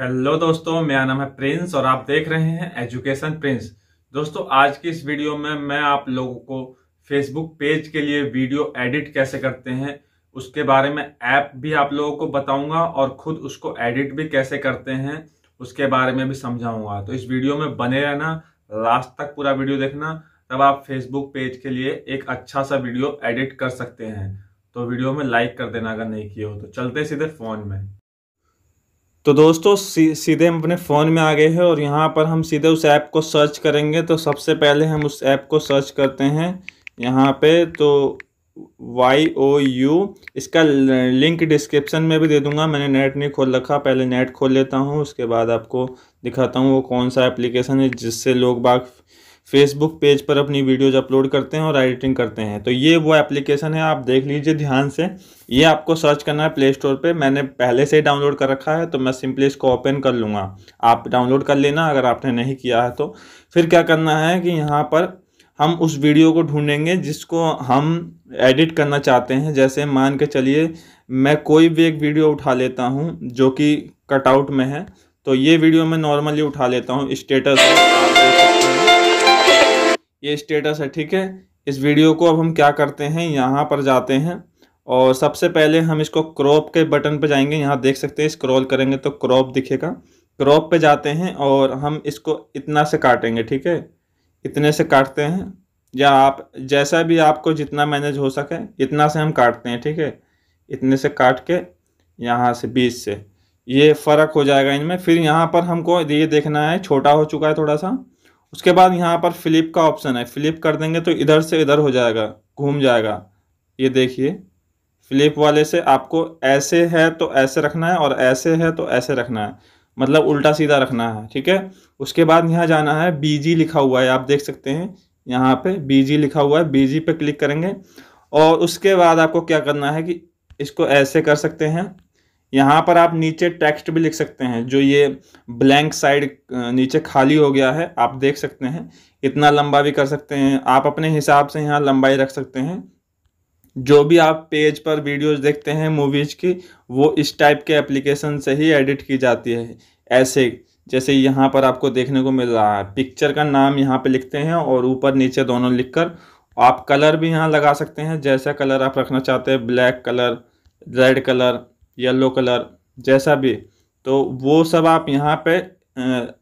hello दोस्तों मेरा नाम है प्रिंस और आप देख रहे हैं एजुकेशन प्रिंस दोस्तों आज की इस वीडियो में मैं आप लोगों को फेसबुक पेज के लिए वीडियो एडिट कैसे करते हैं उसके बारे में ऐप भी आप लोगों को बताऊंगा और खुद उसको एडिट भी कैसे करते हैं उसके बारे में भी समझाऊंगा तो इस वीडियो में बने रहना लास्ट तक पूरा वीडियो देखना तब आप फेसबुक पेज के लिए एक अच्छा सा वीडियो एडिट कर सकते हैं तो वीडियो में लाइक कर देना अगर नहीं किए हो तो चलते सीधे फोन में तो दोस्तों सी, सीधे हम अपने फ़ोन में आ गए हैं और यहाँ पर हम सीधे उस ऐप को सर्च करेंगे तो सबसे पहले हम उस ऐप को सर्च करते हैं यहाँ पे तो वाई ओ यू इसका लिंक डिस्क्रिप्शन में भी दे दूंगा मैंने नेट नहीं खोल रखा पहले नेट खोल लेता हूँ उसके बाद आपको दिखाता हूँ वो कौन सा एप्लीकेशन है जिससे लोग बाग फेसबुक पेज पर अपनी वीडियोज अपलोड करते हैं और एडिटिंग करते हैं तो ये वो एप्लीकेशन है आप देख लीजिए ध्यान से ये आपको सर्च करना है प्ले स्टोर पर मैंने पहले से ही डाउनलोड कर रखा है तो मैं सिंपली इसको ओपन कर लूँगा आप डाउनलोड कर लेना अगर आपने नहीं किया है तो फिर क्या करना है कि यहाँ पर हम उस वीडियो को ढूंढेंगे जिसको हम एडिट करना चाहते हैं जैसे मान के चलिए मैं कोई भी एक वीडियो उठा लेता हूँ जो कि कटआउट में है तो ये वीडियो मैं नॉर्मली उठा लेता हूँ स्टेटस आप देख सकते हैं ये स्टेटस है ठीक है इस वीडियो को अब हम क्या करते हैं यहाँ पर जाते हैं और सबसे पहले हम इसको क्रॉप के बटन पर जाएंगे यहाँ देख सकते हैं स्क्रॉल करेंगे तो क्रॉप दिखेगा क्रॉप पे जाते हैं और हम इसको इतना से काटेंगे ठीक है इतने से काटते हैं या आप जैसा भी आपको जितना मैनेज हो सके इतना से हम काटते हैं ठीक है इतने से काट के यहाँ से बीस से ये फ़र्क हो जाएगा इनमें फिर यहाँ पर हमको ये देखना है छोटा हो चुका है थोड़ा सा उसके बाद यहाँ पर फ्लिप का ऑप्शन है फ्लिप कर देंगे तो इधर से इधर हो जाएगा घूम जाएगा ये देखिए फ्लिप वाले से आपको ऐसे है तो ऐसे रखना है और ऐसे है तो ऐसे रखना है मतलब उल्टा सीधा रखना है ठीक है उसके बाद यहाँ जाना है बीजी लिखा हुआ है आप देख सकते हैं यहाँ पे बीजी लिखा हुआ है बीजी पे क्लिक करेंगे और उसके बाद आपको क्या करना है कि इसको ऐसे कर सकते हैं यहाँ पर आप नीचे टेक्स्ट भी लिख सकते हैं जो ये ब्लैंक साइड नीचे खाली हो गया है आप देख सकते हैं इतना लंबा भी कर सकते हैं आप अपने हिसाब से यहाँ लंबाई रख सकते हैं जो भी आप पेज पर वीडियोस देखते हैं मूवीज़ की वो इस टाइप के एप्लीकेशन से ही एडिट की जाती है ऐसे जैसे यहाँ पर आपको देखने को मिल रहा है पिक्चर का नाम यहाँ पे लिखते हैं और ऊपर नीचे दोनों लिखकर आप कलर भी यहाँ लगा सकते हैं जैसा कलर आप रखना चाहते हैं black colour red colour yellow colour जैसा भी तो वो सब आप यहाँ पे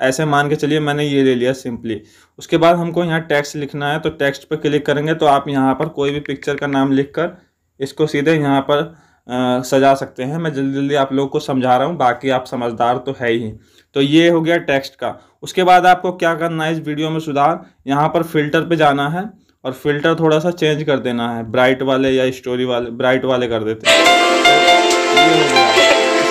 ऐसे मान के चलिए मैंने ये ले लिया सिंपली उसके बाद हमको यहाँ टेक्स्ट लिखना है तो टेक्स्ट पर क्लिक करेंगे तो आप यहाँ पर कोई भी पिक्चर का नाम लिख कर इसको सीधे यहाँ पर आ, सजा सकते हैं मैं जल्दी जल्दी आप लोगों को समझा रहा हूँ बाकी आप समझदार तो है ही तो ये हो गया टेक्स्ट का उसके बाद आपको क्या करना है इस वीडियो में सुधार यहाँ पर फिल्टर पे जाना है और फिल्टर थोड़ा सा चेंज कर देना है ब्राइट वाले या स्टोरी वाले ब्राइट वाले कर देते हैं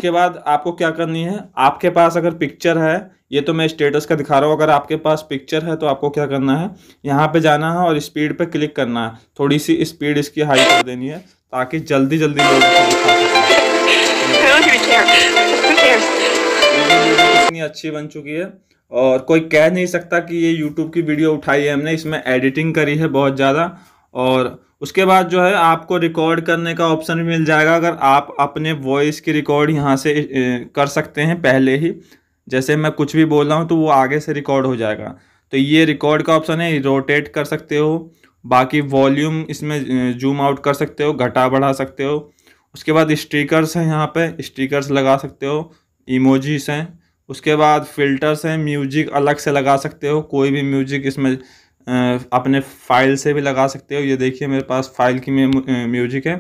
उसके बाद आपको क्या करनी है आपके पास अगर पिक्चर है ये तो मैं स्टेटस का दिखा रहा हूँ अगर आपके पास पिक्चर है तो आपको क्या करना है यहाँ पे जाना है और स्पीड पे क्लिक करना है थोड़ी सी स्पीड इसकी हाई कर देनी है ताकि जल्दी जल्दी लोग इतनी अच्छी बन चुकी है और कोई कह नहीं सकता कि ये यूट्यूब की वीडियो उठाई है हमने इसमें एडिटिंग करी है बहुत ज़्यादा और उसके बाद जो है आपको रिकॉर्ड करने का ऑप्शन भी मिल जाएगा अगर आप अपने वॉइस की रिकॉर्ड यहाँ से कर सकते हैं पहले ही जैसे मैं कुछ भी बोल रहा हूँ तो वो आगे से रिकॉर्ड हो जाएगा तो ये रिकॉर्ड का ऑप्शन है रोटेट कर सकते हो बाकी वॉल्यूम इसमें जूम आउट कर सकते हो घटा बढ़ा सकते हो उसके बाद स्टिकर्स हैं यहाँ पे स्टिकर्स लगा सकते हो इमोजीस हैं उसके बाद फिल्टर्स हैं म्यूजिक अलग से लगा सकते हो कोई भी म्यूजिक इसमें अपने फाइल से भी लगा सकते हो ये देखिए मेरे पास फाइल की म्यूजिक है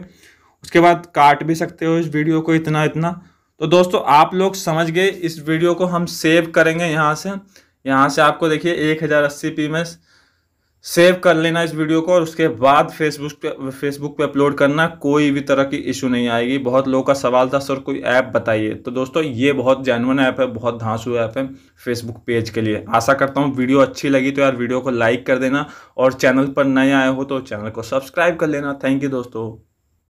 उसके बाद काट भी सकते हो इस वीडियो को इतना इतना तो दोस्तों आप लोग समझ गए इस वीडियो को हम सेव करेंगे यहाँ से यहाँ से आपको देखिए एक हज़ार अस्सी पी में सेव कर लेना इस वीडियो को और उसके बाद फेसबुक पे फेसबुक पे अपलोड करना कोई भी तरह की इशू नहीं आएगी बहुत लोगों का सवाल था सर कोई ऐप बताइए तो दोस्तों ये बहुत जैनवन ऐप है बहुत धांसू ऐप है फेसबुक पेज के लिए आशा करता हूँ वीडियो अच्छी लगी तो यार वीडियो को लाइक कर देना और चैनल पर नए आए हो तो चैनल को सब्सक्राइब कर लेना थैंक यू दोस्तों